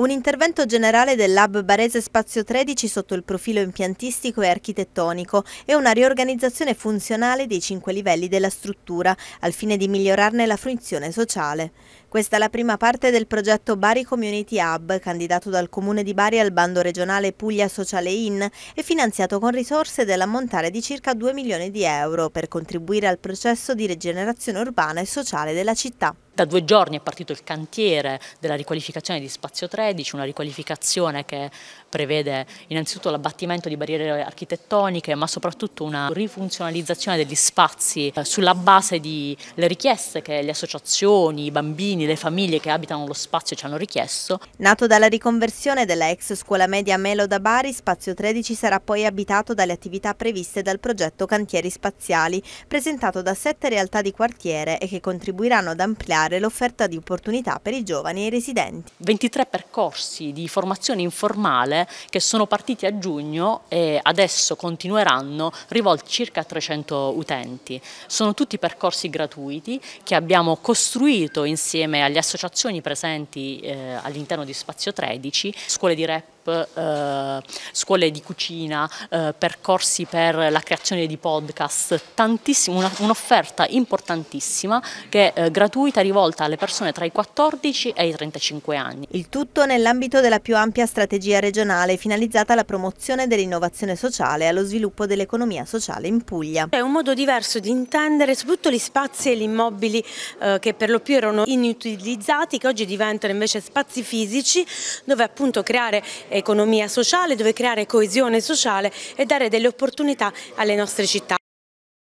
Un intervento generale del Lab Barese Spazio 13 sotto il profilo impiantistico e architettonico e una riorganizzazione funzionale dei cinque livelli della struttura al fine di migliorarne la fruizione sociale. Questa è la prima parte del progetto Bari Community Hub, candidato dal Comune di Bari al bando regionale Puglia Sociale In e finanziato con risorse dell'ammontare di circa 2 milioni di euro per contribuire al processo di rigenerazione urbana e sociale della città. Da due giorni è partito il cantiere della riqualificazione di Spazio 13, una riqualificazione che prevede innanzitutto l'abbattimento di barriere architettoniche ma soprattutto una rifunzionalizzazione degli spazi eh, sulla base delle richieste che le associazioni, i bambini, cittadini, le famiglie che abitano lo spazio ci hanno richiesto. Nato dalla riconversione della ex scuola media Melo da Bari, Spazio 13 sarà poi abitato dalle attività previste dal progetto Cantieri Spaziali, presentato da sette realtà di quartiere e che contribuiranno ad ampliare l'offerta di opportunità per i giovani e i residenti. 23 percorsi di formazione informale che sono partiti a giugno e adesso continueranno rivolti circa a 300 utenti. Sono tutti percorsi gratuiti che abbiamo costruito insieme insieme alle associazioni presenti eh, all'interno di Spazio 13, scuole di rap, eh, scuole di cucina, eh, percorsi per la creazione di podcast, un'offerta un importantissima che è eh, gratuita rivolta alle persone tra i 14 e i 35 anni. Il tutto nell'ambito della più ampia strategia regionale finalizzata alla promozione dell'innovazione sociale e allo sviluppo dell'economia sociale in Puglia. È un modo diverso di intendere soprattutto gli spazi e gli immobili eh, che per lo più erano inutili utilizzati che oggi diventano invece spazi fisici dove appunto creare economia sociale, dove creare coesione sociale e dare delle opportunità alle nostre città.